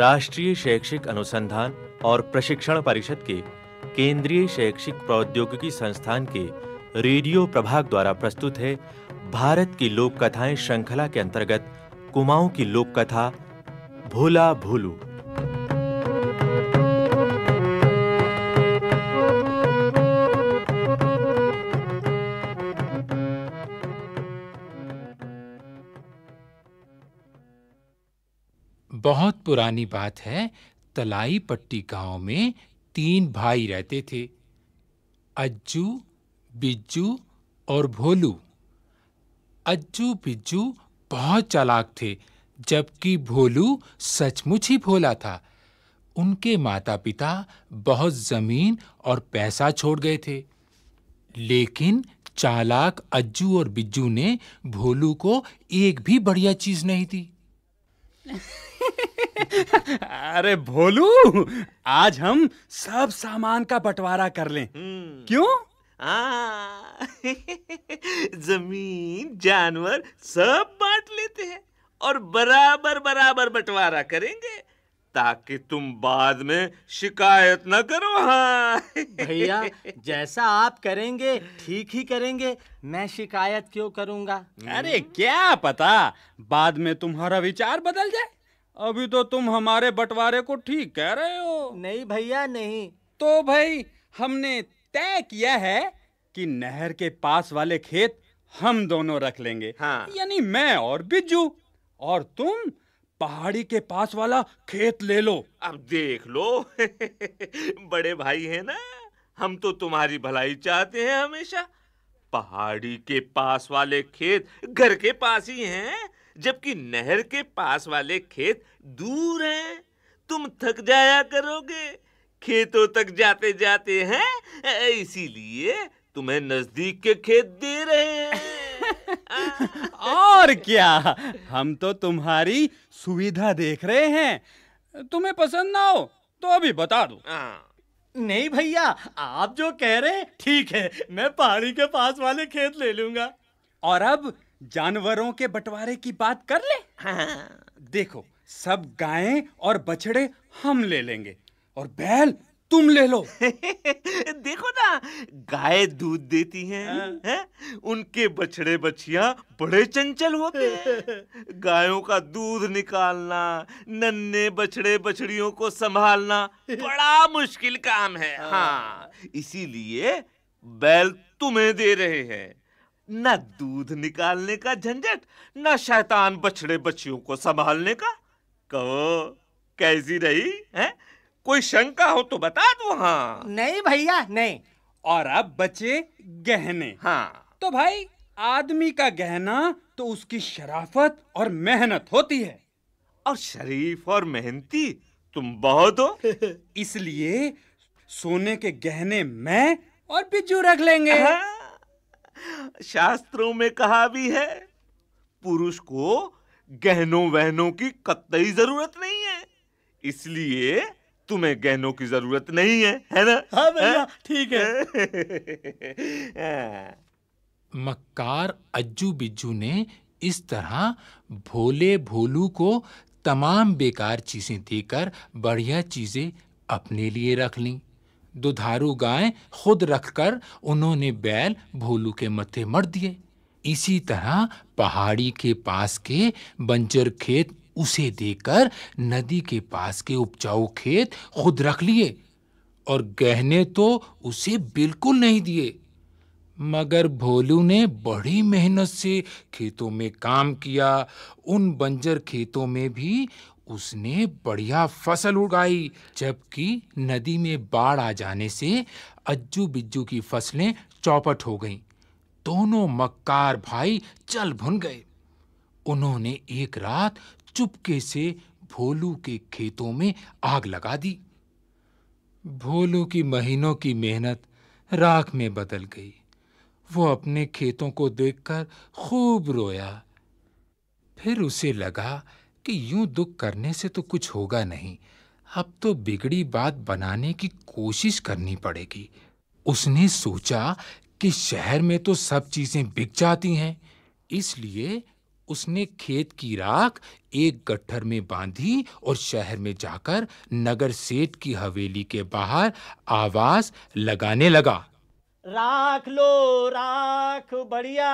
राष्ट्रीय शैक्षिक अनुसंधान और प्रशिक्षण परिषद के केंद्रीय शैक्षिक प्रौद्योगिकी संस्थान के रेडियो प्रभाग द्वारा प्रस्तुत है भारत की लोक कथाएं श्रृंखला के अंतर्गत कुमाऊं की लोक कथा भोला भोलू बहुत पुरानी बात है तलाई पट्टी गांव में तीन भाई रहते थे अज्जू बिज्जू और भोलू अज्जू बिज्जू बहुत चालाक थे जबकि भोलू सचमुच ही भोला था उनके माता-पिता बहुत जमीन और पैसा छोड़ गए थे लेकिन चालाक अज्जू और बिज्जू ने भोलू को एक भी बढ़िया चीज नहीं दी अरे भोलू आज हम सब सामान का बंटवारा कर लें हम्म। क्यों आ, जमीन जानवर सब बांट लेते हैं और बराबर बराबर बंटवारा करेंगे ताकि तुम बाद में शिकायत न करो हाँ भैया जैसा आप करेंगे ठीक ही करेंगे मैं शिकायत क्यों करूंगा अरे क्या पता बाद में तुम्हारा विचार बदल जाए अभी तो तुम हमारे बंटवारे को ठीक कह रहे हो नहीं भैया नहीं तो भाई हमने तय किया है कि नहर के पास वाले खेत हम दोनों रख लेंगे हाँ। यानी मैं और बिज्जू और तुम पहाड़ी के पास वाला खेत ले लो अब देख लो बड़े भाई है ना हम तो तुम्हारी भलाई चाहते हैं हमेशा पहाड़ी के पास वाले खेत घर के पास ही हैं जबकि नहर के पास वाले खेत दूर हैं तुम थक जाया करोगे खेतों तक जाते जाते हैं इसीलिए तुम्हें नजदीक के खेत दे रहे हैं और क्या हम तो तुम्हारी सुविधा देख रहे हैं तुम्हें पसंद ना हो तो अभी बता दो हाँ। नहीं भैया आप जो कह रहे ठीक है मैं पहाड़ी के पास वाले खेत ले लूंगा और अब जानवरों के बंटवारे की बात कर ले हाँ, हाँ, हाँ। देखो सब गायें और बछड़े हम ले लेंगे और बैल तुम ले लो देखो ना गाय दूध देती हैं हाँ। है? उनके बछड़े बछिया बड़े चंचल होते हैं गायों का दूध निकालना नन्हे बछड़े बछड़ियों को संभालना बड़ा मुश्किल काम है हाँ। इसीलिए बैल तुम्हें दे रहे हैं न दूध निकालने का झंझट न शैतान बछड़े बच्चियों को संभालने का कहो कैसी रही है कोई शंका हो तो बता दो हाँ नहीं भैया नहीं और अब बचे गहने हाँ तो भाई आदमी का गहना तो उसकी शराफत और मेहनत होती है और शरीफ और मेहनती तुम बहुत हो इसलिए सोने के गहने मैं और बिजू रख लेंगे हाँ। शास्त्रों में कहा भी है पुरुष को गहनों वहनों की कतई जरूरत नहीं है इसलिए तुम्हें गहनों की जरूरत नहीं है है ना हाँ भैया ठीक है हाँ। मक्कार अज्जू बिज्जू ने इस तरह भोले भोलू को तमाम बेकार चीजें देकर बढ़िया चीजें अपने लिए रख ली दुधारू गाय खुद रखकर उन्होंने बैल भोलू के मथे मर दिए इसी तरह पहाड़ी के पास के बंजर खेत उसे देकर नदी के पास के उपजाऊ खेत खुद रख लिए और गहने तो उसे बिल्कुल नहीं दिए मगर भोलू ने बड़ी मेहनत से खेतों में काम किया उन बंजर खेतों में भी उसने बढ़िया फसल उगाई जबकि नदी में बाढ़ आ जाने से अज्जू बिज्जू की फसलें चौपट हो गईं। दोनों मक्कार भाई चल भुन गए उन्होंने एक रात चुपके से भोलू के खेतों में आग लगा दी भोलू की महीनों की मेहनत राख में बदल गई वो अपने खेतों को देखकर खूब रोया फिर उसे लगा कि यूं दुख करने से तो कुछ होगा नहीं अब तो बिगड़ी बात बनाने की कोशिश करनी पड़ेगी उसने सोचा कि शहर में तो सब चीजें बिक जाती हैं इसलिए उसने खेत की राख एक गट्ठर में बांधी और शहर में जाकर नगर सेठ की हवेली के बाहर आवाज लगाने लगा राख लो राख बढ़िया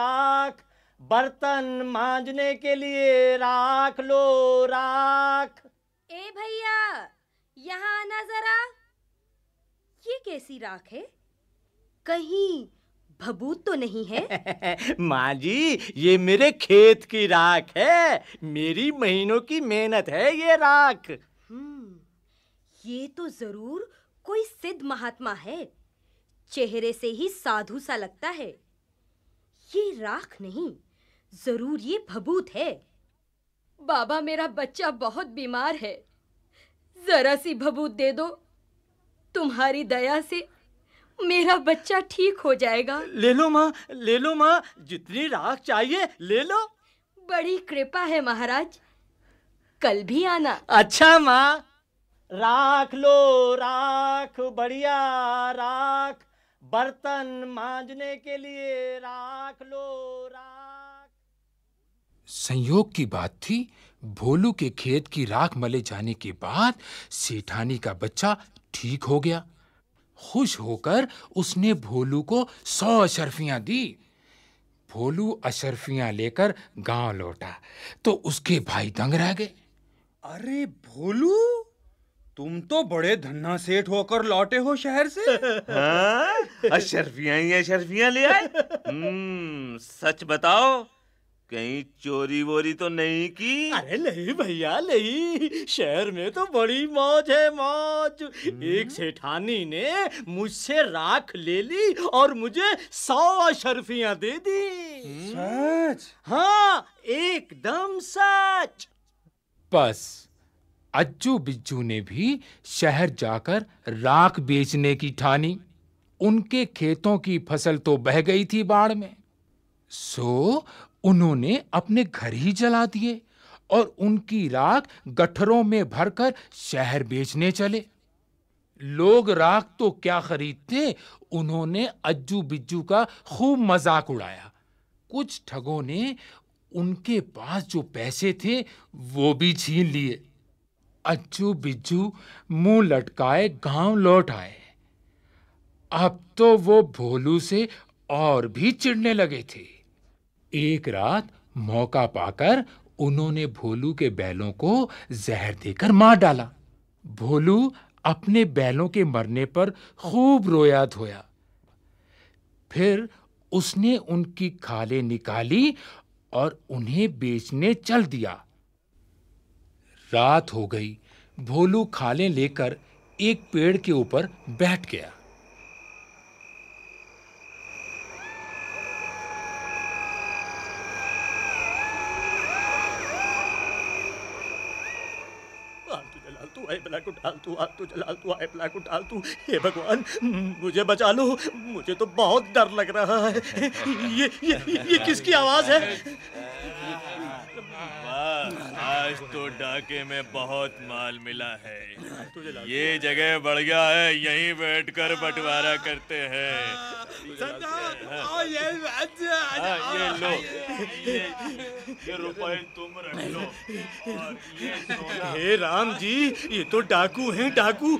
राख बर्तन मांजने के लिए राख लो राख ए भैया यहाँ आना जरा ये कैसी राख है कहीं भभूत तो नहीं है माँ जी ये मेरे खेत की राख है मेरी महीनों की मेहनत है ये राख हम्म, ये तो जरूर कोई सिद्ध महात्मा है चेहरे से ही साधु सा लगता है ये राख नहीं जरूर ये भभूत है बाबा मेरा बच्चा बहुत बीमार है जरा सी भभूत दे दो तुम्हारी दया से मेरा बच्चा ठीक हो जाएगा ले लो माँ ले लो माँ जितनी राख चाहिए ले लो बड़ी कृपा है महाराज कल भी आना अच्छा माँ राख लो राख बढ़िया राख बर्तन मांजने के लिए राख लो राख संयोग की बात थी भोलू के खेत की राख मले जाने के बाद सेठानी का बच्चा ठीक हो गया खुश होकर उसने भोलू को सौ अशरफियां दी भोलू अशरफियां लेकर गांव लौटा तो उसके भाई दंग रह गए अरे भोलू तुम तो बड़े धन्ना सेठ होकर लौटे हो शहर से हाँ, अशरफियां ही अशरफियां ले आए हम्म, सच बताओ कहीं चोरी वोरी तो नहीं की अरे नहीं भैया नहीं शहर में तो बड़ी मौज है मौज एक हम्म। सेठानी ने मुझसे राख ले ली और मुझे सौ शर्फियां दे दी हम्म। सच हाँ एकदम सच बस अज्जू बिज्जू ने भी शहर जाकर राख बेचने की ठानी उनके खेतों की फसल तो बह गई थी बाढ़ में सो उन्होंने अपने घर ही जला दिए और उनकी राख गठरों में भरकर शहर बेचने चले लोग राख तो क्या खरीदते उन्होंने अज्जू बिज्जू का खूब मजाक उड़ाया कुछ ठगों ने उनके पास जो पैसे थे वो भी छीन लिए अज्जू बिज्जू मुंह लटकाए गांव लौट आए अब तो वो भोलू से और भी चिढ़ने लगे थे एक रात मौका पाकर उन्होंने भोलू के बैलों को जहर देकर मार डाला भोलू अपने बैलों के मरने पर खूब रोया धोया फिर उसने उनकी खाले निकाली और उन्हें बेचने चल दिया रात हो गई भोलू खाले लेकर एक पेड़ के ऊपर बैठ गया फालतू आलतू जलालतू आयपला को डालतू हे भगवान मुझे बचा लो मुझे तो बहुत डर लग रहा है ये ये ये, ये किसकी आवाज़ है आज तो डाके में बहुत माल मिला है ये जगह बढ़ गया है यहीं बैठकर बंटवारा करते हैं हाँ। ये हाँ, लो ये रुपए तुम रख लो हे राम जी ये तो डाकू हैं डाकू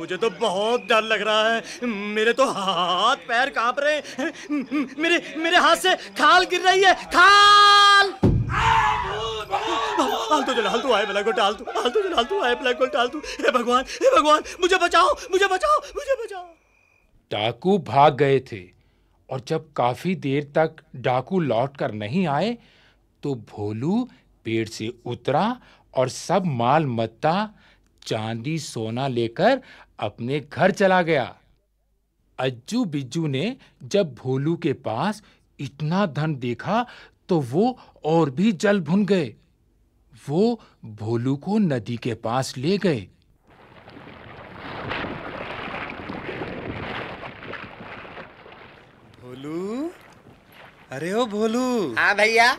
मुझे तो बहुत डर लग रहा है मेरे तो हाथ पैर कांप रहे हैं मेरे मेरे हाथ से खाल गिर रही है खाल आलतू चल आलतू आए ब्लैक होल्ट आलतू आलतू चल आलतू आए ब्लैक होल्ट आलतू हे भगवान हे भगवान मुझे बचाओ मुझे बचाओ मुझे बचाओ डाकू भाग गए थे और जब काफी देर तक डाकू लौट कर नहीं आए तो भोलू पेड़ से उतरा और सब माल मत्ता चांदी सोना लेकर अपने घर चला गया अज्जू बिज्जू ने जब भोलू के पास इतना धन देखा तो वो और भी जल भुन गए वो भोलू को नदी के पास ले गए भोलू अरे ओ भोलू हाँ भैया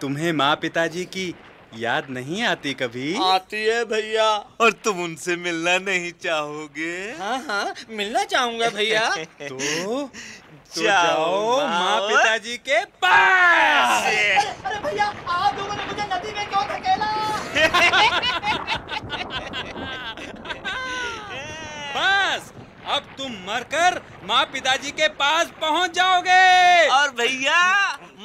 तुम्हें माँ पिताजी की याद नहीं आती कभी आती है भैया और तुम उनसे मिलना नहीं चाहोगे हाँ हाँ मिलना चाहूंगा भैया तो जाओ माँ पिताजी के पास अरे भैया आप लोगों ने मुझे नदी में क्यों धकेला बस अब तुम मरकर माँ पिताजी के पास पहुँच जाओगे और भैया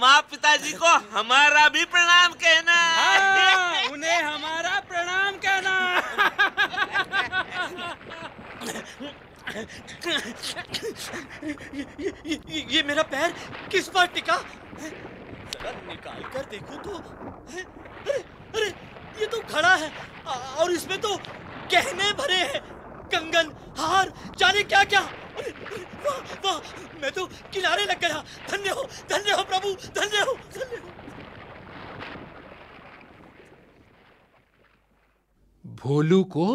माँ पिताजी को हमारा भी प्रणाम कहना हाँ, उन्हें हमारा प्रणाम कहना ये, ये, ये, मेरा पैर किस पर टिका निकाल कर देखो तो अरे अरे ये तो खड़ा है और इसमें तो कहने भरे हैं कंगन हार जाने क्या क्या वाह वाह मैं तो किनारे लग गया धन्य हो धन्य हो प्रभु धन्य हो धन्य हो भोलू को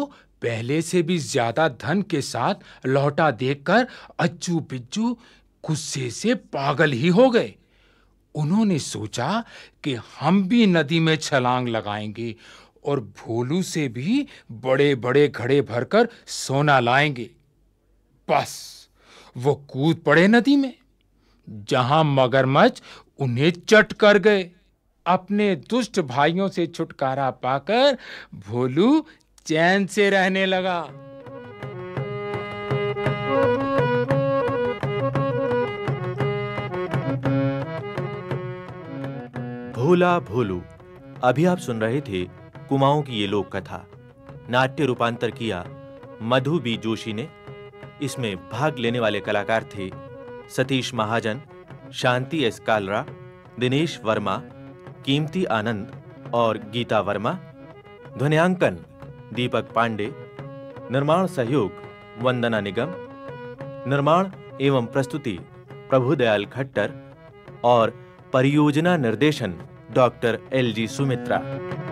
पहले से भी ज्यादा धन के साथ लौटा देखकर अज्जू बिच्छू गुस्से से पागल ही हो गए उन्होंने सोचा कि हम भी नदी में छलांग लगाएंगे और भोलू से भी बड़े-बड़े घड़े भरकर सोना लाएंगे बस वो कूद पड़े नदी में जहां मगरमच्छ उन्हें चट कर गए अपने दुष्ट भाइयों से छुटकारा पाकर भोलू चैन से रहने लगा भोला भोलू अभी आप सुन रहे थे कुमाऊं की ये लोक कथा नाट्य रूपांतर किया मधु बी जोशी ने इसमें भाग लेने वाले कलाकार थे सतीश महाजन शांति एस कालरा दिनेश वर्मा कीमती आनंद और गीता वर्मा ध्वनियांकन दीपक पांडे निर्माण सहयोग वंदना निगम निर्माण एवं प्रस्तुति प्रभुदयाल खट्टर और परियोजना निर्देशन डॉक्टर एलजी सुमित्रा